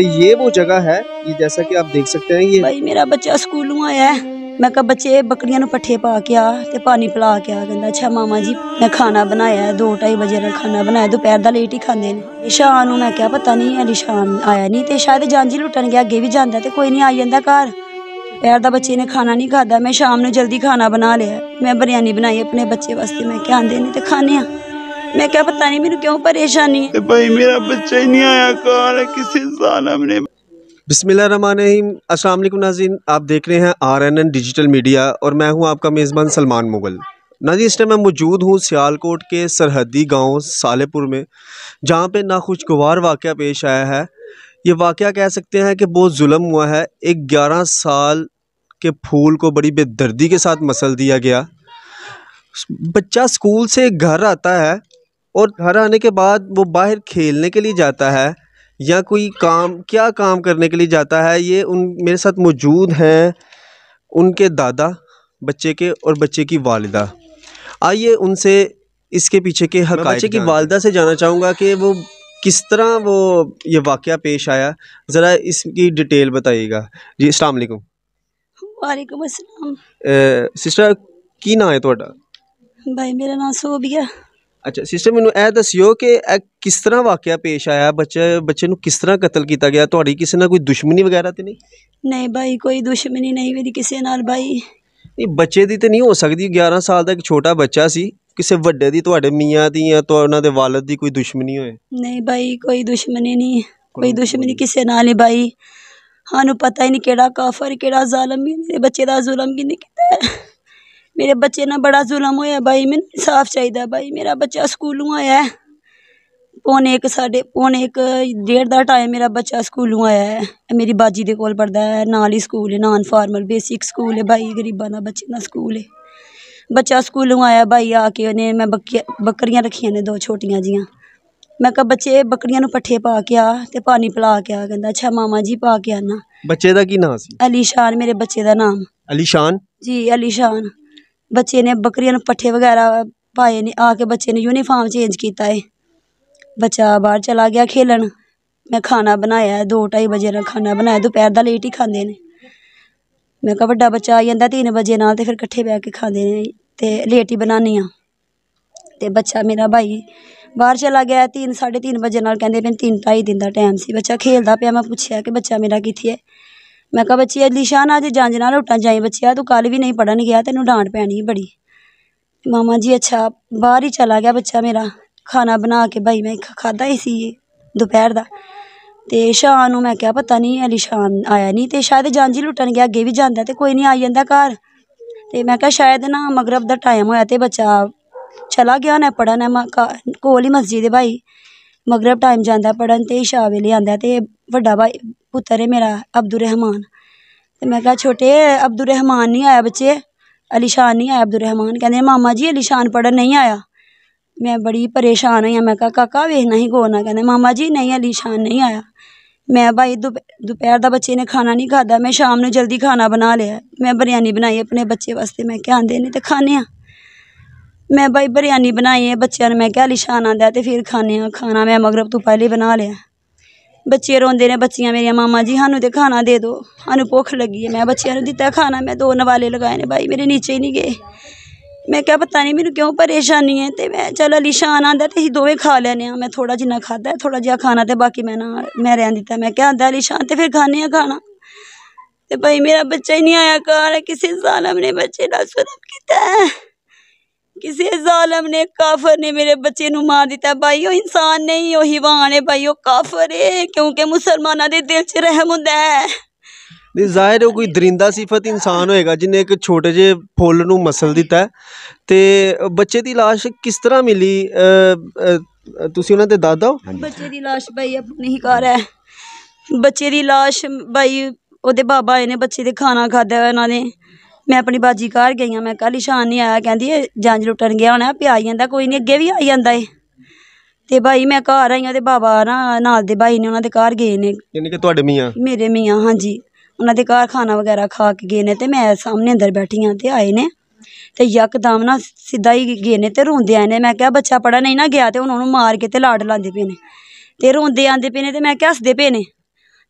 ये वो जगह है ये जैसा कि आप देख सकते हैं ये भाई मेरा बच्चा स्कूलों आया है मैं कहा बच्चे बकरियां पट्ठे पा के आ ते पानी पिला के आ कहता अच्छा मामा जी मैं खाना बनाया दो ढाई बजे खाना बनाया दोपहर का लेट ही खाते ने शाम मैं क्या पता नहीं अली शाम आया नहीं ते शायद जांझी लुटन गया अगे भी जाता तो कोई नहीं आई जाता घर दोपहर का बच्चे ने खाना नहीं खादा मैं शाम को जल्दी खाना बना लिया मैं बिरयानी बनाई अपने बच्चे वास्ते मैं क्या आते ने तो खाने मैं क्या पता नहीं मेरे क्यों परेशानी है भाई मेरा बच्चा ही नहीं आया है किसी सालम ने बिसमीम अस्सलाम नाजीन आप देख रहे हैं R N N digital media और मैं हूं आपका मेज़बान सलमान मुगल नाजी इस टाइम मैं मौजूद हूं सियालकोट के सरहदी गांव सालेपुर में जहां पे नाखुशगवार वाक़ पेश आया है ये वाक़ कह सकते हैं कि बहुत जुल्म हुआ है एक ग्यारह साल के फूल को बड़ी बेदर्दी के साथ मसल दिया गया बच्चा स्कूल से घर आता है और घर आने के बाद वो बाहर खेलने के लिए जाता है या कोई काम क्या काम करने के लिए जाता है ये उन मेरे साथ मौजूद हैं उनके दादा बच्चे के और बच्चे की वालदा आइए उनसे इसके पीछे के हक बच्चे की वालदा से जाना चाहूँगा कि वो किस तरह वो ये वाक़ पेश आया ज़रा इसकी डिटेल बताइएगा जी अस्सलाम वाईक सिस्टर की ना है थोड़ा भाई मेरा नाम सोबिया ਅੱਛਾ ਸਿਸਟਰ ਮੈਨੂੰ ਇਹ ਦੱਸਿਓ ਕਿ ਇਹ ਕਿਸ ਤਰ੍ਹਾਂ ਵਾਕਿਆ ਪੇਸ਼ ਆਇਆ ਬੱਚੇ ਬੱਚੇ ਨੂੰ ਕਿਸ ਤਰ੍ਹਾਂ ਕਤਲ ਕੀਤਾ ਗਿਆ ਤੁਹਾਡੀ ਕਿਸੇ ਨਾਲ ਕੋਈ ਦੁਸ਼ਮਣੀ ਵਗੈਰਾ ਤੇ ਨਹੀਂ ਨਹੀਂ ਭਾਈ ਕੋਈ ਦੁਸ਼ਮਣੀ ਨਹੀਂ ਮੇਰੀ ਕਿਸੇ ਨਾਲ ਭਾਈ ਇਹ ਬੱਚੇ ਦੀ ਤੇ ਨਹੀਂ ਹੋ ਸਕਦੀ 11 ਸਾਲ ਦਾ ਇੱਕ ਛੋਟਾ ਬੱਚਾ ਸੀ ਕਿਸੇ ਵੱਡੇ ਦੀ ਤੁਹਾਡੇ ਮੀਆਂ ਦੀ ਜਾਂ ਤੁਹਾ ਉਹਨਾਂ ਦੇ ਵਾਲਦ ਦੀ ਕੋਈ ਦੁਸ਼ਮਣੀ ਹੋਏ ਨਹੀਂ ਭਾਈ ਕੋਈ ਦੁਸ਼ਮਣੀ ਨਹੀਂ ਕੋਈ ਦੁਸ਼ਮਣੀ ਕਿਸੇ ਨਾਲ ਨਹੀਂ ਭਾਈ ਹਾਨੂੰ ਪਤਾ ਹੀ ਨਹੀਂ ਕਿਹੜਾ ਕਾਫਰ ਕਿਹੜਾ ਜ਼ਾਲਮ ਮੇਰੇ ਬੱਚੇ ਦਾ ਜ਼ੁਲਮ ਕਿਹਨੇ ਕੀਤਾ ਹੈ मेरे बच्चे ने बड़ा जुलम होया भाई मैं इंसाफ चाहिए भाई मेरा बच्चा स्कूलों आया है पौने एक साढ़े पौने एक डेढ़ दा टाइम मेरा बच्चा स्कूलों आया है मेरी बाजी के कोल पढ़दा है नाल ही स्कूल है नॉन फॉर्मल बेसिक स्कूल है भाई गरीबा ना बच्चे ना स्कूल है बच्चा स्कूलों आया भाई आके उन्हें मैं बकरियां रखियां ने दो छोटिया जी मैं कहा बच्चे बकरियां नु पट्ठे पा के आ ते पानी पिला के आ कहंदा अच्छा मामा जी पा के आना बच्चे का की नाम सी अलीशान मेरे बच्चे का नाम अलीशान जी अलीशान ਬੱਚੇ ਨੇ ਬੱਕਰੀਆਂ ਨੂੰ ਪੱਠੇ ਵਗੈਰਾ ਪਾਏ ਨੇ ਆ ਕੇ ਬੱਚੇ ਨੇ ਯੂਨੀਫਾਰਮ ਚੇਂਜ ਕੀਤਾ ਏ ਬੱਚਾ ਬਾਹਰ ਚਲਾ ਗਿਆ ਖੇਲਣ ਮੈਂ ਖਾਣਾ ਬਣਾਇਆ 2:30 ਵਜੇ ਨਾਲ ਖਾਣਾ ਬਣਾਇਆ ਦੁਪਹਿਰ ਦਾ ਲੇਟ ਹੀ ਖਾਂਦੇ ਨੇ ਮੈਂ ਕਿਹਾ ਵੱਡਾ ਬੱਚਾ ਆ ਜਾਂਦਾ 3 ਵਜੇ ਨਾਲ ਤੇ ਫਿਰ ਇਕੱਠੇ ਬੈ ਕੇ ਖਾਂਦੇ ਨੇ ਤੇ ਲੇਟ ਹੀ ਬਣਾਨੀ ਆ ਤੇ ਬੱਚਾ ਮੇਰਾ ਭਾਈ ਬਾਹਰ ਚਲਾ ਗਿਆ 3 3:30 ਵਜੇ ਨਾਲ ਕਹਿੰਦੇ ਮੈਨੂੰ 3 2:30 ਦਿਨ ਦਾ ਟਾਈਮ ਸੀ ਬੱਚਾ ਖੇਲਦਾ ਪਿਆ ਮੈਂ ਪੁੱਛਿਆ ਕਿ ਬੱਚਾ ਮੇਰਾ ਕਿੱਥੇ ਹੈ ਮੈਂ ਕਿਹਾ ਬੱਚੇ ਲਿਸ਼ਾ ਨਾ ਜੇ ਜੰਜ ਨਾਲ ਉਟਾਂ ਜਾਈ ਬੱਚਿਆ ਤੂੰ ਕੱਲ ਵੀ ਨਹੀਂ ਪੜਨ ਗਿਆ ਤੈਨੂੰ ਡਾਂਟ ਪੈਣੀ ਹੈ ਬੜੀ ਮਾਮਾ ਜੀ ਅੱਛਾ ਬਾਹਰ ਹੀ ਚਲਾ ਗਿਆ ਬੱਚਾ ਮੇਰਾ ਖਾਣਾ ਬਣਾ ਕੇ ਭਾਈ ਮੈਂ ਖਾਦਾ ਹੀ ਸੀ ਦੁਪਹਿਰ ਦਾ ਤੇ ਸ਼ਾਮ ਨੂੰ ਮੈਂ ਕਿਹਾ ਪਤਾ ਨਹੀਂ ਅਲੀਸ਼ਾਨ ਆਇਆ ਨਹੀਂ ਤੇ ਸ਼ਾਇਦ ਜਾਂਜੀ ਲੁੱਟਣ ਗਿਆ ਅੱਗੇ ਵੀ ਜਾਂਦਾ ਤੇ ਕੋਈ ਨਹੀਂ ਆ ਜਾਂਦਾ ਘਰ ਤੇ ਮੈਂ ਕਿਹਾ ਸ਼ਾਇਦ ਨਾ ਮਗਰਬ ਦਾ ਟਾਈਮ ਹੋਇਆ ਤੇ ਬੱਚਾ ਚਲਾ ਗਿਆ ਨਾ ਪੜਨ ਕੋਲ ਹੀ ਮਸਜਿਦ ਹੈ ਭਾਈ मगरब टाइम जंदा पढ़न तो इशा वेले आंदा तो बड्डा भाई पुत्तर ऐ मेरा अब्दुलरहमान ते मैं आखेआ छोटे रहमान नहीं आया बच्चे अलीशान नहीं आया अब्दुल रहमान कैह्न मामा जी अलीशान पढ़न नहीं आया मैं बड़ी परेशान हुई में आखेआ काका वेखना ही गौर कन्नै मामा जी नहीं अलीशान नहीं आया मैं भाई दोप दोपहर दा बच्चे ने खाना नहीं खाद्धा मैं शाम नूं जल्दी खाना बना लिया मैं बिरयानी बनाई अपने बच्चे वास्ते मैं क्या आते नहीं तो खाने आं ਮੈਂ ਬਾਈ ਬਰੀਆਨੀ ਬਣਾਈ ਹੈ ਬੱਚਿਆਂ ਨੂੰ ਮੈਂ ਕਿਹਾ ਲਿਸ਼ਾਨ ਆਂਦਾ ਤੇ ਫਿਰ ਖਾਣੇ ਆ ਖਾਣਾ ਮੈਂ ਮਗਰਬ ਤੋਂ ਪਹਿਲੇ ਬਣਾ ਲਿਆ ਬੱਚੇ ਰੋਂਦੇ ਨੇ ਬੱਚੀਆਂ ਮੇਰੀਆਂ ਮਾਮਾ ਜੀ ਸਾਨੂੰ ਤੇ ਖਾਣਾ ਦੇ ਦਿਓ ਸਾਨੂੰ ਭੁੱਖ ਲੱਗੀ ਹੈ ਮੈਂ ਬੱਚਿਆਂ ਨੂੰ ਦਿੱਤਾ ਖਾਣਾ ਮੈਂ ਦੋ ਨਵਾਲੇ ਲਗਾਏ ਨੇ ਬਾਈ ਮੇਰੇ ਨੀਚੇ ਹੀ ਨਹੀਂ ਗਏ ਮੈਂ ਕਿਹਾ ਪਤਾ ਨਹੀਂ ਮੈਨੂੰ ਕਿਉਂ ਪਰੇਸ਼ਾਨੀ ਹੈ ਤੇ ਮੈਂ ਚਲ ਲਿਸ਼ਾਨ ਆਂਦਾ ਤੇ ਅਸੀਂ ਦੋਵੇਂ ਖਾ ਲੈਨੇ ਆ ਮੈਂ ਥੋੜਾ ਜਿੰਨਾ ਖਾਦਾ ਥੋੜਾ ਜਿਹਾ ਖਾਣਾ ਤੇ ਬਾਕੀ ਮੈਂ ਨਾ ਮੈਂ ਰਹਿਣ ਦਿੱਤਾ ਮੈਂ ਕਿਹਾ ਆਂਦਾ ਲਿਸ਼ਾਨ ਤੇ ਫਿਰ ਖਾਣੇ ਆ ਖਾਣਾ ਤੇ ਭਾਈ ਮੇਰਾ ਬੱਚਾ ਹੀ ਨਹੀਂ ਆਇਆ ਘਰ ਕਿਸੇ ਜ਼ਾਲਮ ਨੇ ਬੱਚੇ ਦਾ ਜ਼ੁਲਮ ਕੀਤਾ ਕਿਸੇ ਜ਼ਾਲਮ ਨੇ ਕਾਫਰ ਨੇ ਮੇਰੇ ਬੱਚੇ ਨੂੰ ਮਾਰ ਦਿੱਤਾ ਭਾਈ ਉਹ ਇਨਸਾਨ ਨਹੀਂ ਉਹ ਹਿਵਾਨ ਹੈ ਭਾਈ ਉਹ ਕਾਫਰ ਹੈ ਕਿਉਂਕਿ ਮੁਸਲਮਾਨਾਂ ਦੇ ਦਿਲ 'ਚ ਰਹਿਮ ਹੁੰਦਾ ਹੈ ਨਹੀਂ ਜ਼ਾਹਿਰ ਉਹ ਕੋਈ ਦਰਿੰਦਾ ਸਿਫਤ ਇਨਸਾਨ ਹੋਏਗਾ ਜਿਨੇ ਇੱਕ ਛੋਟੇ ਜਿਹੇ ਫੁੱਲ ਨੂੰ ਮਸਲ ਦਿੱਤਾ ਤੇ ਬੱਚੇ ਦੀ লাশ ਕਿਸ ਤਰ੍ਹਾਂ ਮਿਲੀ ਤੁਸੀਂ ਉਹਨਾਂ ਦੇ ਦਾਦਾ ਹੋ ਬੱਚੇ ਦੀ লাশ ਭਾਈ ਆਪਣੇ ਹੀ ਘਰ ਹੈ ਬੱਚੇ ਦੀ লাশ ਭਾਈ ਉਹਦੇ ਬਾਬਾ ਆਏ ਨੇ ਬੱਚੇ ਦੇ ਖਾਣਾ ਖਾਦਾ ਉਹਨਾਂ ਨੇ ਮੈਂ ਆਪਣੀ ਬਾਜੀ ਘਰ ਗਈ ਆ ਮੈਂ ਕੱਲ ਇਸ਼ਾਨ ਨਹੀਂ ਆਇਆ ਕਹਿੰਦੀ ਇਹ ਜੰਜ ਲੁੱਟਣ ਗਿਆ ਹੋਣਾ ਪਿਆ ਆਈ ਜਾਂਦਾ ਕੋਈ ਨਹੀਂ ਅੱਗੇ ਵੀ ਆ ਜਾਂਦਾ ਏ ਤੇ ਭਾਈ ਮੈਂ ਘਰ ਆਈ ਆ ਤੇ ਬਾਬਾ ਨਾ ਨਾਲ ਦੇ ਭਾਈ ਨੇ ਉਹਨਾਂ ਦੇ ਘਰ ਗਏ ਨੇ ਯਾਨੀ ਕਿ ਤੁਹਾਡੇ ਮੀਆਂ ਮੇਰੇ ਮੀਆਂ ਹਾਂਜੀ ਉਹਨਾਂ ਦੇ ਘਰ ਖਾਣਾ ਵਗੈਰਾ ਖਾ ਕੇ ਗਏ ਨੇ ਤੇ ਮੈਂ ਸਾਹਮਣੇ ਅੰਦਰ ਬੈਠੀ ਆ ਤੇ ਆਏ ਨੇ ਤੇ ਯਕਦਮ ਨਾ ਸਿੱਧਾ ਹੀ ਗਏ ਨੇ ਤੇ ਰੋਂਦੇ ਆਏ ਨੇ ਮੈਂ ਕਿਹਾ ਬੱਚਾ ਪੜਾ ਨਹੀਂ ਨਾ ਗਿਆ ਤੇ ਉਹਨਾਂ ਨੂੰ ਮਾਰ ਕੇ ਤੇ ਲਾੜ ਲਾਉਂਦੇ ਪਏ ਨੇ ਤੇ ਰੋਂਦੇ ਆਂਦੇ ਪਏ ਨੇ ਤੇ ਮੈਂ ਕਿਹਾ ਹੱਸਦੇ ਪਏ ਨੇ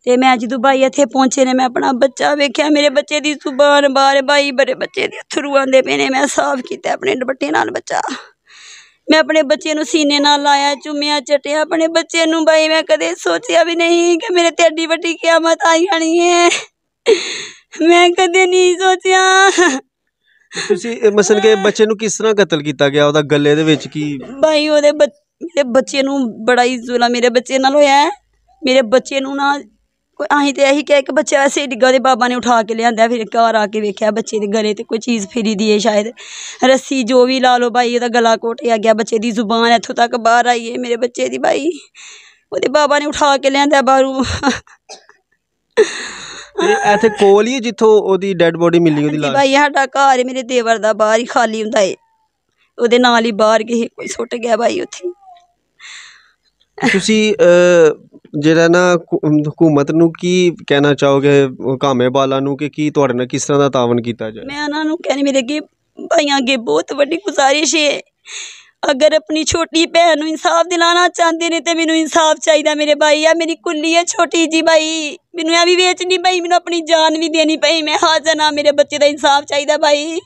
ਤੇ ਮੈਂ ਜਦੋਂ ਭਾਈ ਇੱਥੇ ਪਹੁੰਚੇ ਨੇ ਮੈਂ ਆਪਣਾ ਬੱਚਾ ਵੇਖਿਆ ਮੇਰੇ ਬੱਚੇ ਦੀ ਸੁਬਾਨ ਬਾਰ ਭਾਈ ਬੜੇ ਬੱਚੇ ਦੇ ਅਥਰੂ ਆਂਦੇ ਪਏ ਨੇ ਮੈਂ ਸਾਫ਼ ਕੀਤਾ ਆਪਣੇ ਦੁਪੱਟੇ ਨਾਲ ਬੱਚਾ ਮੈਂ ਆਪਣੇ ਬੱਚੇ ਨੂੰ ਸੀਨੇ ਨਾਲ ਲਾਇਆ ਚੁੰਮਿਆ ਚਟਿਆ ਆਪਣੇ ਬੱਚੇ ਨੂੰ ਭਾਈ ਮੈਂ ਕਦੇ ਸੋਚਿਆ ਵੀ ਨਹੀਂ ਕਿ ਮੇਰੇ ਤੇ ਐਡੀ ਵੱਡੀ ਕਿਆਮਤ ਆਈ ਜਾਣੀ ਹੈ ਮੈਂ ਕਦੇ ਨਹੀਂ ਸੋਚਿਆ ਤੁਸੀਂ ਮਸਲ ਕੇ ਬੱਚੇ ਨੂੰ ਕਿਸ ਤਰ੍ਹਾਂ ਕਤਲ ਕੀਤਾ ਗਿਆ ਉਹਦਾ ਗੱਲੇ ਦੇ ਵਿੱਚ ਕੀ ਭਾਈ ਉਹਦੇ ਮੇਰੇ ਬੱਚੇ ਨੂੰ ਬੜਾ ਹੀ ਜ਼ੁਲਮ ਮੇਰੇ ਬੱਚੇ ਨਾਲ ਹੋਇਆ ਮੇਰੇ ਬੱਚੇ ਨੂੰ ਨਾ ਕੋਈ ਅਸੀਂ ਤੇ ਇਹੀ ਕਿਹਾ ਕਿ ਬੱਚਾ ਐਸੇ ਡਿੱਗਾ ਦੇ ਬਾਬਾ ਨੇ ਉਠਾ ਕੇ ਲਿਆਂਦਾ ਫਿਰ ਘਰ ਆ ਕੇ ਵੇਖਿਆ ਬੱਚੇ ਦੇ ਗਲੇ ਤੇ ਕੋਈ ਚੀਜ਼ ਫਿਰੀ ਦੀ ਹੈ ਸ਼ਾਇਦ ਰੱਸੀ ਜੋ ਵੀ ਲਾ ਲਓ ਭਾਈ ਉਹਦਾ ਗਲਾ ਕੋਟਿਆ ਗਿਆ ਬੱਚੇ ਦੀ ਜ਼ੁਬਾਨ ਇੱਥੋਂ ਤੱਕ ਬਾਹਰ ਆਈ ਹੈ ਮੇਰੇ ਬੱਚੇ ਦੀ ਭਾਈ ਉਹਦੇ ਬਾਬਾ ਨੇ ਉਠਾ ਕੇ ਲਿਆਂਦਾ ਬਾਰੂ ਇਹ ਇੱਥੇ ਕੋਲ ਹੀ ਜਿੱਥੋਂ ਉਹਦੀ ਡੈੱਡ ਬੋਡੀ ਮਿਲੀ ਉਹਦੀ ਲਾਸ਼ ਭਾਈ ਸਾਡਾ ਘਰ ਹੈ ਮੇਰੇ ਦੇਵਰ ਦਾ ਬਾਹਰ ਹੀ ਖਾਲੀ ਹੁੰਦਾ ਏ ਉਹਦੇ ਨਾਲ ਹੀ ਬਾਹਰ ਕਿਸੇ ਕੋਈ ਸੁੱਟ ਗਿਆ ਭਾਈ ਉੱਥੇ ਤੁਸੀਂ ਜਿਹੜਾ ਨਾ ਹਕੂਮਤ ਨੂੰ ਕੀ ਕਹਿਣਾ ਚਾਹੋਗੇ ਕਾਮੇ ਬਾਲਾ ਨੂੰ ਕਿ ਕੀ ਤੁਹਾਡੇ ਨਾਲ ਕਿਸ ਤਰ੍ਹਾਂ ਦਾ ਤਾਵਨ ਕੀਤਾ ਜਾਏ ਮੈਂ ਉਹਨਾਂ ਨੂੰ ਕਹਿੰਦੀ ਮੇਰੇ ਅੱਗੇ ਭਾਈਆਂ ਅੱਗੇ ਬਹੁਤ ਵੱਡੀ ਗੁਜ਼ਾਰਿਸ਼ ਹੈ ਅਗਰ ਆਪਣੀ ਛੋਟੀ ਭੈਣ ਨੂੰ ਇਨਸਾਫ ਦਿਲਾਣਾ ਚਾਹੁੰਦੇ ਨੇ ਤੇ ਮੈਨੂੰ ਇਨਸਾਫ ਚਾਹੀਦਾ ਮੇਰੇ ਭਾਈ ਆ ਮੇਰੀ ਕੁੱਲੀ ਹੈ ਛੋਟੀ ਜੀ ਭਾਈ ਮੈਨੂੰ ਐ ਵੀ ਵੇਚਣੀ ਭਾਈ ਮੈਨੂੰ ਆਪਣੀ ਜਾਨ ਵੀ ਦੇਣੀ ਪਈ ਮੈਂ ਹਾਜ਼ਰ ਨਾ ਮੇਰੇ ਬੱਚੇ ਦਾ ਇਨਸਾਫ ਚਾਹੀਦਾ ਭਾਈ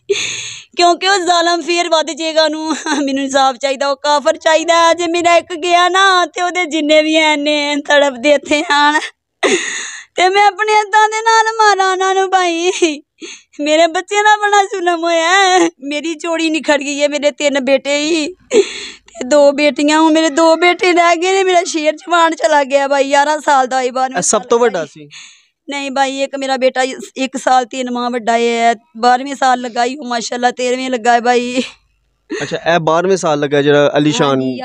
ਕਿਉਂਕਿ ਉਹ ਜ਼ਾਲਮ ਫੇਰ ਵੱਧ ਜਾਏਗਾ ਨੂੰ ਮੈਨੂੰ ਇਨਸਾਫ ਚਾਹੀਦਾ ਉਹ ਕਾਫਰ ਚਾਹੀਦਾ ਜੇ ਮੇਰਾ ਇੱਕ ਗਿਆ ਨਾ ਤੇ ਉਹਦੇ ਜਿੰਨੇ ਵੀ ਐ ਨੇ ਤੜਪਦੇ ਇੱਥੇ ਆਣ ਤੇ ਮੈਂ ਆਪਣੇ ਹੱਥਾਂ ਦੇ ਨਾਲ ਮਾਰਾਂ ਉਹਨਾਂ ਨੂੰ ਭਾਈ मेरे बच्चे का बड़ा सुनम होया मेरी जोड़ी निखर गई है मेरे तीन बेटे ही दो बेटिया हूं मेरे दो बेटे रह गए मेरा शेर जवान चला गया भाई 11 साल ਦਾ ਹੀ ਬਾਰ ਸਭ ਤੋਂ ਵੱਡਾ नहीं भाई एक मेरा बेटा एक साल तीन माह बड़ा है बारहवें साल लगाई हूँ माशाला तेरहवें लगा है भाई अच्छा ए बारहवें साल लगा जरा अली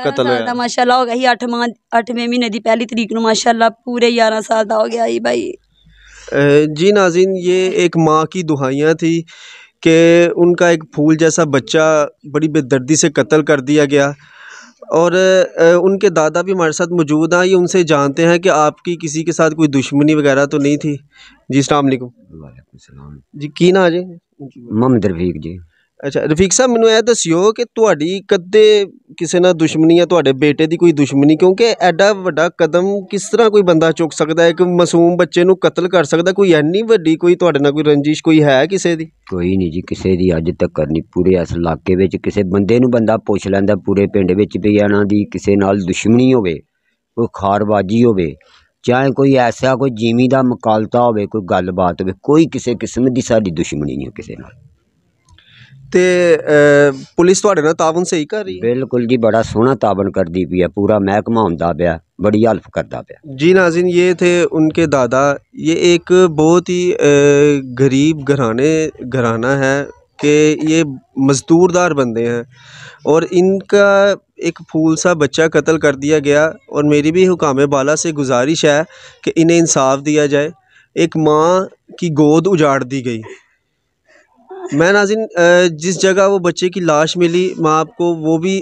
कत्ल होया माशाल्लाह हो गया अठवा माह महीने की पहली तारीख नु पूरे 11 साल दा हो गया भाई जी नाजिन ये एक माँ की दुहाइयाँ थी कि उनका एक फूल जैसा बच्चा बड़ी बेदर्दी से कत्ल कर दिया गया और उनके दादा भी हमारे साथ मौजूद हैं ये उनसे जानते हैं कि आपकी किसी के साथ कोई दुश्मनी वगैरह तो नहीं थी जी अलैक्म जी की ना जी मोहम्मद रफीक जी ਅੱਛਾ ਰਫੀਕ ਸਾਹਿਬ ਮੈਨੂੰ ਇਹ ਦੱਸਿਓ ਕਿ ਤੁਹਾਡੀ ਕਦੇ ਕਿਸੇ ਨਾਲ ਦੁਸ਼ਮਣੀ ਹੈ ਤੁਹਾਡੇ ਬੇਟੇ ਦੀ ਕੋਈ ਦੁਸ਼ਮਣੀ ਕਿਉਂਕਿ ਐਡਾ ਵੱਡਾ ਕਦਮ ਕਿਸ ਤਰ੍ਹਾਂ ਕੋਈ ਬੰਦਾ ਚੁੱਕ ਸਕਦਾ ਹੈ ਕਿ ਮਾਸੂਮ ਬੱਚੇ ਨੂੰ ਕਤਲ ਕਰ ਸਕਦਾ ਕੋਈ ਐਨੀ ਵੱਡੀ ਕੋਈ ਤੁਹਾਡੇ ਨਾਲ ਕੋਈ ਰੰਜਿਸ਼ ਕੋਈ ਹੈ ਕਿਸੇ ਦੀ ਕੋਈ ਨਹੀਂ ਜੀ ਕਿਸੇ ਦੀ ਅੱਜ ਤੱਕ ਨਹੀਂ ਪੂਰੇ ਇਸ ਇਲਾਕੇ ਵਿੱਚ ਕਿਸੇ ਬੰਦੇ ਨੂੰ ਬੰਦਾ ਪੁੱਛ ਲੈਂਦਾ ਪੂਰੇ ਪਿੰਡ ਵਿੱਚ ਵੀ ਇਹਨਾਂ ਦੀ ਕਿਸੇ ਨਾਲ ਦੁਸ਼ਮਣੀ ਹੋਵੇ ਕੋਈ ਖਾਰਬਾਜੀ ਹੋਵੇ ਚਾਹੇ ਕੋਈ ਐਸਾ ਕੋਈ ਜੀਵੀ ਦਾ ਮਕਾਲਤਾ ਹੋਵੇ ਕੋਈ ਗੱਲਬਾਤ ਹੋਵੇ ਕੋਈ ਕਿਸੇ ਕਿਸਮ ਦੀ ਸਾਡੀ ਦੁਸ਼ਮਣੀ ਨਹੀਂ ਕਿਸੇ ਨਾਲ पुलिस ਪੁਲਿਸ ਤੁਹਾਡੇ ਨਾਲ सही कर रही ਰਹੀ ਹੈ ਬਿਲਕੁਲ ਜੀ ਬੜਾ ਸੋਹਣਾ ਤਾਵਨ ਕਰਦੀ ਪਈ ਹੈ ਪੂਰਾ ਮਹਿਕਮਾ ਹੁੰਦਾ बड़ी हेल्प करता पे जी नाजिन ये थे उनके दादा ये एक बहुत ही गरीब घराने घराना है कि ये मज़दूरदार बंदे हैं और इनका एक फूल सा बच्चा कत्ल कर दिया गया और मेरी भी हुकाम बाला से गुजारिश है कि इन्हें इंसाफ दिया जाए एक माँ की गोद उजाड़ दी गई मैं नाजिन जिस जगह वो बच्चे की लाश मिली मैं आपको वो भी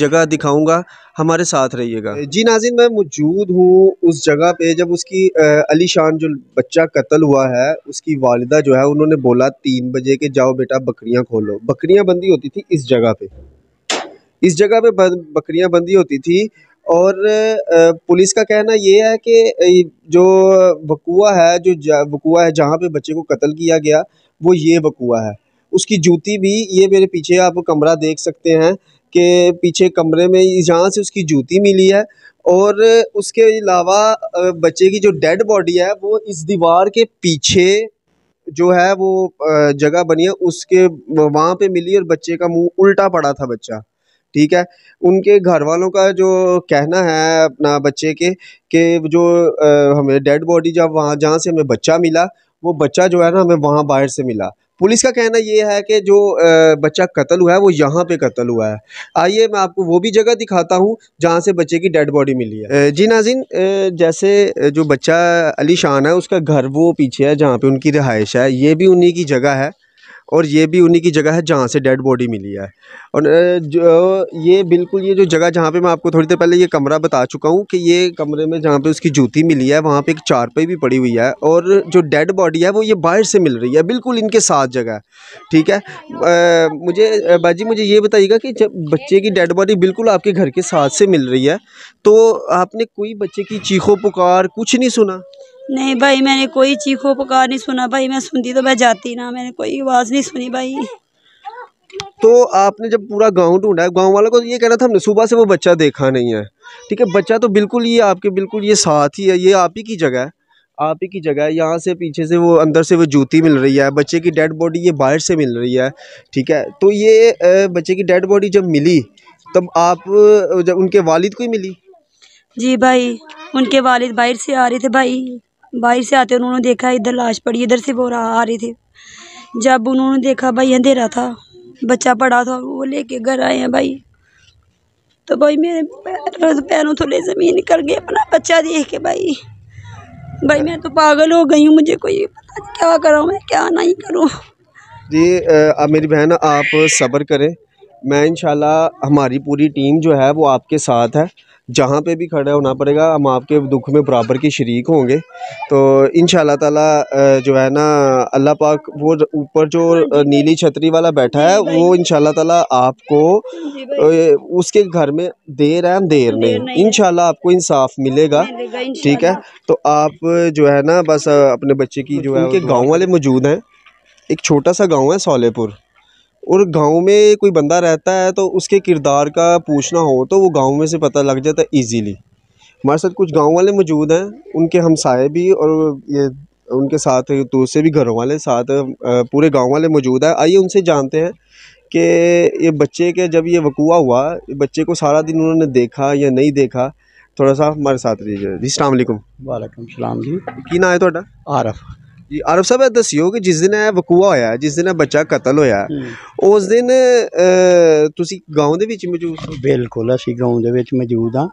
जगह दिखाऊंगा हमारे साथ रहिएगा जी नाजिन मैं मौजूद हूँ उस जगह पे जब उसकी अली शान जो बच्चा कत्ल हुआ है उसकी वालदा जो है उन्होंने बोला तीन बजे के जाओ बेटा बकरियाँ खोलो बकरियाँ बंदी होती थी इस जगह पे इस जगह पे बकरियाँ बंदी होती थी और पुलिस का कहना ये है कि जो बकुआ है जो बकुआ है जहाँ पे बच्चे को कत्ल किया गया वो ये बकुआ है उसकी जूती भी ये मेरे पीछे आप कमरा देख सकते हैं कि पीछे कमरे में जहाँ से उसकी जूती मिली है और उसके अलावा बच्चे की जो डेड बॉडी है वो इस दीवार के पीछे जो है वो जगह बनी है उसके वहाँ पे मिली और बच्चे का मुंह उल्टा पड़ा था बच्चा ठीक है उनके घर वालों का जो कहना है अपना बच्चे के कि जो हमें डेड बॉडी जब वहाँ जहाँ से हमें बच्चा मिला वो बच्चा जो है ना हमें वहाँ बाहर से मिला पुलिस का कहना यह है कि जो बच्चा कत्ल हुआ है वो यहाँ पे कत्ल हुआ है आइए मैं आपको वो भी जगह दिखाता हूँ जहाँ से बच्चे की डेड बॉडी मिली है जी नाजिन जैसे जो बच्चा अली शान है उसका घर वो पीछे है जहाँ पे उनकी रिहाइश है ये भी उन्हीं की जगह है और ये भी उन्हीं की जगह है जहाँ से डेड बॉडी मिली है और जो ये बिल्कुल ये जो जगह जहाँ पे मैं आपको थोड़ी देर पहले ये कमरा बता चुका हूँ कि ये कमरे में जहाँ पे उसकी जूती मिली है वहाँ पे एक चारपाई भी पड़ी हुई है और जो डेड बॉडी है वो ये बाहर से मिल रही है बिल्कुल इनके साथ जगह है ठीक है आ, मुझे बाजी मुझे ये बताइएगा कि जब बच्चे की डेड बॉडी बिल्कुल आपके घर के साथ से मिल रही है तो आपने कोई बच्चे की चीखों पुकार कुछ नहीं सुना नहीं भाई मैंने कोई चीखो पकार नहीं सुना भाई मैं सुनती तो मैं जाती ना मैंने कोई आवाज़ नहीं सुनी भाई तो आपने जब पूरा गांव ढूंढा है गांव वालों को तो ये कहना था हमने सुबह से वो बच्चा देखा नहीं है ठीक है बच्चा तो बिल्कुल ये आपके बिल्कुल ये साथ ही है ये आप ही की जगह है आप ही की जगह है यहाँ से पीछे से वो अंदर से वो जूती मिल रही है बच्चे की डेड बॉडी ये बाहर से मिल रही है ठीक है तो ये बच्चे की डेड बॉडी जब मिली तब आप जब उनके वालिद को ही मिली जी भाई उनके वालिद बाहर से आ रहे थे भाई बाहर से आते उन्होंने देखा इधर लाश पड़ी इधर से वो आ रहे थे जब उन्होंने देखा भाई अंधेरा था बच्चा पड़ा था वो लेके घर आए हैं भाई तो भाई मेरे पैरों थोड़े जमीन निकल गए अपना बच्चा देख के भाई भाई मैं तो पागल हो गई हूँ मुझे कोई पता नहीं क्या करूँ मैं क्या नहीं करूँ जी अब मेरी बहन आप सब्र करें मैं इन हमारी पूरी टीम जो है वो आपके साथ है जहाँ पे भी खड़ा होना पड़ेगा हम आपके दुख में बराबर के शरीक होंगे तो इन ताला जो है ना अल्लाह पाक वो ऊपर जो नीली छतरी वाला बैठा है वो इन ताला आपको उसके घर में देर है देर नहीं इन आपको इंसाफ मिलेगा ठीक है तो आप जो है ना बस अपने बच्चे की जो है उनके गाँव वाले मौजूद हैं एक छोटा सा गाँव है सोलेपुर और गांव में कोई बंदा रहता है तो उसके किरदार का पूछना हो तो वो गांव में से पता लग जाता है ईज़िली हमारे साथ कुछ गांव वाले मौजूद हैं उनके हमसाए भी और ये उनके साथ दूसरे भी घरों वाले साथ पूरे गांव वाले मौजूद हैं आइए उनसे जानते हैं कि ये बच्चे के जब ये वकूआ हुआ बच्चे को सारा दिन उन्होंने देखा या नहीं देखा थोड़ा सा हमारे साथ रहिए जी अलैक्म वालेकुम सलाम जी की ना है थोड़ा आरफ ਜੀ ਆਰਬ ਸਾਹਿਬ ਦੱਸਿਓ ਕਿ ਜਿਸ ਦਿਨ ਇਹ ਵਕੂਆ ਹੋਇਆ ਜਿਸ ਦਿਨ ਇਹ ਬੱਚਾ ਕਤਲ ਹੋਇਆ ਉਸ ਦਿਨ ਤੁਸੀਂ گاਉਂ ਦੇ ਵਿੱਚ ਮੌਜੂਦ ਬਿਲਕੁਲ ਅਸੀਂ ਗਾਉਂ ਦੇ ਵਿੱਚ ਮੌਜੂਦ ਆ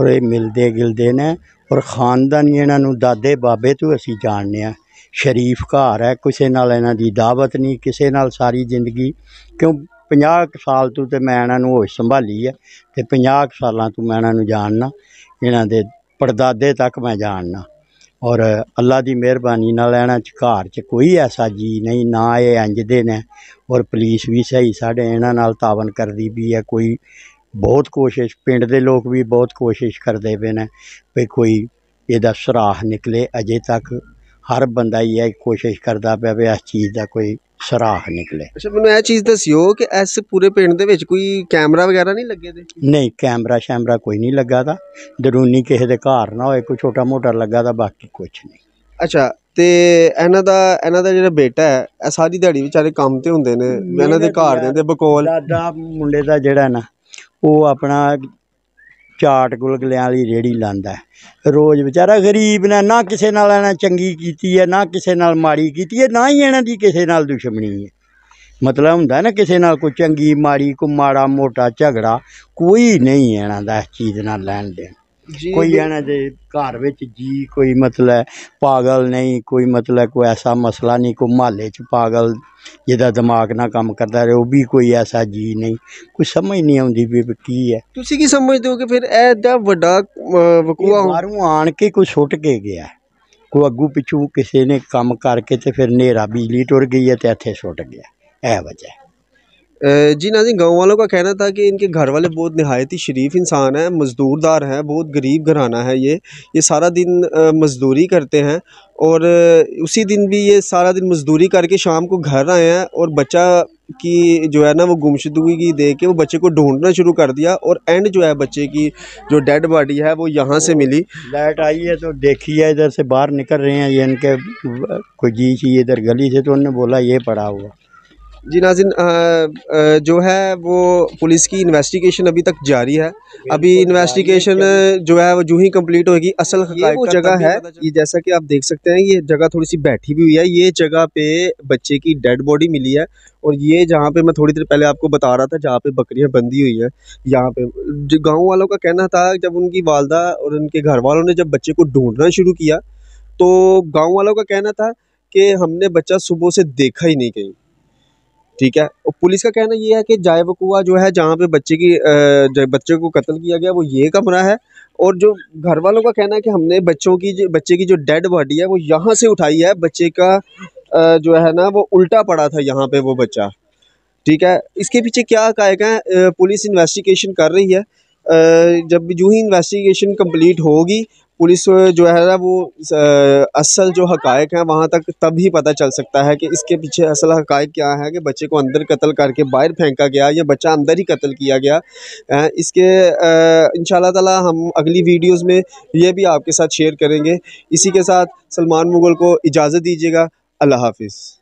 ਔਰ ਇਹ ਮਿਲਦੇ ਗਿਲਦੇ ਨੇ ਔਰ ਖਾਨਦਾਨੀ ਇਹਨਾਂ ਨੂੰ ਦਾਦੇ ਬਾਬੇ ਤੋਂ ਅਸੀਂ ਜਾਣਨੇ ਆ ਸ਼ਰੀਫ ਘਰ ਹੈ ਕਿਸੇ ਨਾਲ ਇਹਨਾਂ ਦੀ ਦਾਵਤ ਨਹੀਂ ਕਿਸੇ ਨਾਲ ਸਾਰੀ ਜ਼ਿੰਦਗੀ ਕਿਉਂ 50 ਸਾਲ ਤੋਂ ਤੇ ਮੈਂ ਇਹਨਾਂ ਨੂੰ ਹੋਸ਼ ਸੰਭਾਲੀ ਹੈ ਤੇ 50 ਸਾਲਾਂ ਤੋਂ ਮੈਂ ਇਹਨਾਂ ਨੂੰ ਜਾਣਨਾ ਇਹਨਾਂ ਦੇ ਪਰਦਾਦੇ ਤੱਕ ਮੈਂ ਜਾਣਨਾ ਔਰ ਅੱਲਾ ਦੀ ਮਿਹਰਬਾਨੀ ਨਾਲ ਇਹਨਾਂ ਚ ਘਰ ਚ ਕੋਈ ਐਸਾ ਜੀ ਨਹੀਂ ਨਾ ਇਹ ਅੰਜ ਦੇ ਨੇ ਔਰ ਪੁਲਿਸ ਵੀ ਸਹੀ ਸਾਡੇ ਇਹਨਾਂ ਨਾਲ ਤਾਵਨ ਕਰਦੀ ਵੀ ਹੈ ਕੋਈ ਬਹੁਤ ਕੋਸ਼ਿਸ਼ ਪਿੰਡ ਦੇ ਲੋਕ ਵੀ ਬਹੁਤ ਕੋਸ਼ਿਸ਼ ਕਰਦੇ ਪਏ ਨੇ ਵੀ ਕੋਈ ਇਹਦਾ ਸਰਾਹ ਨਿਕਲੇ ਅਜੇ ਤੱਕ ਹਰ ਬੰਦਾ ਹੀ ਇਹ ਕੋਸ਼ਿਸ਼ ਕਰਦਾ ਪਿਆ ਵੀ ਇਸ ਚੀਜ਼ ਦਾ ਕੋਈ ਸਰਾਹ ਨਿਕਲੇ ਅੱਛਾ ਮੈਨੂੰ ਇਹ ਚੀਜ਼ ਦੱਸਿਓ ਕਿ ਇਸ ਪੂਰੇ ਪਿੰਡ ਦੇ ਵਿੱਚ ਕੋਈ ਕੈਮਰਾ ਵਗੈਰਾ ਨਹੀਂ ਲੱਗੇ ਦੇ ਨਹੀਂ ਕੈਮਰਾ ਸ਼ੈਮਰਾ ਕੋਈ ਨਹੀਂ ਲੱਗਾ ਦਾ ਦਰੂਨੀ ਕਿਸੇ ਦੇ ਘਰ ਨਾ ਹੋਏ ਕੋਈ ਛੋਟਾ ਮੋਟਾ ਲੱਗਾ ਦਾ ਬਾਕੀ ਕੁਝ ਨਹੀਂ ਅੱਛਾ ਤੇ ਇਹਨਾਂ ਦਾ ਇਹਨਾਂ ਦਾ ਜਿਹੜਾ ਬੇਟਾ ਹੈ ਇਹ ਸਾਰੀ ਦਿਹਾੜੀ ਵਿਚਾਰੇ ਕੰਮ ਤੇ ਹੁੰਦੇ ਨੇ ਇਹਨਾਂ ਦੇ ਘਰ ਦੇ ਬਕੋਲ ਦਾਦਾ ਮੁੰਡੇ ਦਾ ਜਿਹੜਾ ਨਾ ਉਹ ਆਪਣਾ ਚਾਟ ਗੁਲਗਲਿਆਂ ਵਾਲੀ ਰੇੜੀ ਲਾਂਦਾ ਰੋਜ਼ ਵਿਚਾਰਾ ਗਰੀਬ ਨੇ ਨਾ ਕਿਸੇ ਨਾਲ ਇਹਨਾਂ ਚੰਗੀ ਕੀਤੀ ਹੈ ਨਾ ਕਿਸੇ ਨਾਲ ਮਾੜੀ ਕੀਤੀ ਹੈ ਨਾ ਹੀ ਇਹਨਾਂ ਦੀ ਕਿਸੇ ਨਾਲ ਦੁਸ਼ਮਣੀ ਹੈ ਮਤਲਬ ਹੁੰਦਾ ਨਾ ਕਿਸੇ ਨਾਲ ਕੋਈ ਚੰਗੀ ਮਾੜੀ ਕੋ ਮਾੜਾ ਮੋਟਾ ਝਗੜਾ ਕੋਈ ਨਹੀਂ ਇਹਨਾਂ ਦਾ ਚੀਜ਼ ਨਾਲ ਲੈਣ ਦੇ ਕੋਈ ਇਹਨਾਂ ਦੇ ਘਰ ਵਿੱਚ ਜੀ ਕੋਈ ਮਤਲਬ ਪਾਗਲ ਨਹੀਂ ਕੋਈ ਮਤਲਬ ਕੋਈ ਐਸਾ ਮਸਲਾ ਨਹੀਂ ਕੋ ਮਹੱਲੇ 'ਚ ਪਾਗਲ ਜਿਹਦਾ ਦਿਮਾਗ ਨਾ ਕੰਮ ਕਰਦਾ ਰਹੇ ਉਹ ਵੀ ਕੋਈ ਐਸਾ ਜੀ ਨਹੀਂ ਕੋਈ ਸਮਝ ਨਹੀਂ ਆਉਂਦੀ ਵੀ ਕੀ ਹੈ ਤੁਸੀਂ ਕੀ ਸਮਝਦੇ ਹੋ ਕਿ ਫਿਰ ਇਹ ਦਾ ਵੱਡਾ ਵਕੂਆ ਹੋ- ਆਣ ਕੇ ਕੋਈ ਛੁੱਟ ਕੇ ਗਿਆ ਕੋ ਅੱਗੂ ਪਿੱਛੂ ਕਿਸੇ ਨੇ ਕੰਮ ਕਰਕੇ ਤੇ ਫਿਰ ਨੇਰਾ ਬਿਜਲੀ ਟੁਰ ਗਈ ਹੈ ਤੇ ਇੱਥੇ ਛੁੱਟ ਗਿਆ ਇਹ ਵਜ੍ਹਾ जी नाजी गाँव वालों का कहना था कि इनके घर वाले बहुत नहायत ही शरीफ इंसान हैं मज़दूरदार हैं बहुत गरीब घराना है ये ये सारा दिन मज़दूरी करते हैं और उसी दिन भी ये सारा दिन मज़दूरी करके शाम को घर आए हैं और बच्चा की जो है ना वो गुमशुदगी की दे के वो बच्चे को ढूंढना शुरू कर दिया और एंड जो है बच्चे की जो डेड बॉडी है वो यहाँ से मिली लाइट आई है तो देखी है इधर से बाहर निकल रहे हैं ये इनके कोई जी इधर गली से तो उन्होंने बोला ये पड़ा हुआ जी नाजिन जो है वो पुलिस की इन्वेस्टिगेशन अभी तक जारी है अभी इन्वेस्टिगेशन जो है वो जू ही कंप्लीट होगी असल ये वो जगह है ये जैसा कि आप देख सकते हैं ये जगह थोड़ी सी बैठी भी हुई है ये जगह पे बच्चे की डेड बॉडी मिली है और ये जहाँ पे मैं थोड़ी देर पहले आपको बता रहा था जहाँ पे बकरियाँ बंदी हुई हैं यहाँ पे गाँव वालों का कहना था जब उनकी वालदा और उनके घर वालों ने जब बच्चे को ढूंढना शुरू किया तो गाँव वालों का कहना था कि हमने बच्चा सुबह से देखा ही नहीं कहीं ठीक है और पुलिस का कहना यह है कि जायबकुआ जो है जहाँ पे बच्चे की बच्चे को कत्ल किया गया वो ये कमरा है और जो घर वालों का कहना है कि हमने बच्चों की बच्चे की जो डेड बॉडी है वो यहाँ से उठाई है बच्चे का जो है ना वो उल्टा पड़ा था यहाँ पे वो बच्चा ठीक है इसके पीछे क्या कायक है पुलिस इन्वेस्टिगेशन कर रही है जब यूँ ही इन्वेस्टिगेशन कंप्लीट होगी पुलिस जो है वो असल जो हकायक हैं वहाँ तक तब ही पता चल सकता है कि इसके पीछे असल हकायक क्या है कि बच्चे को अंदर कत्ल करके बाहर फेंका गया या बच्चा अंदर ही कत्ल किया गया इसके इन ताला हम अगली वीडियोस में ये भी आपके साथ शेयर करेंगे इसी के साथ सलमान मुगल को इजाज़त दीजिएगा अल्लाह हाफिज़